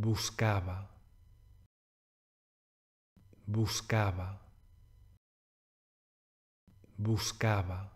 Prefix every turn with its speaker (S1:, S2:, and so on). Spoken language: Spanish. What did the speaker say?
S1: buscaba, buscaba, buscaba.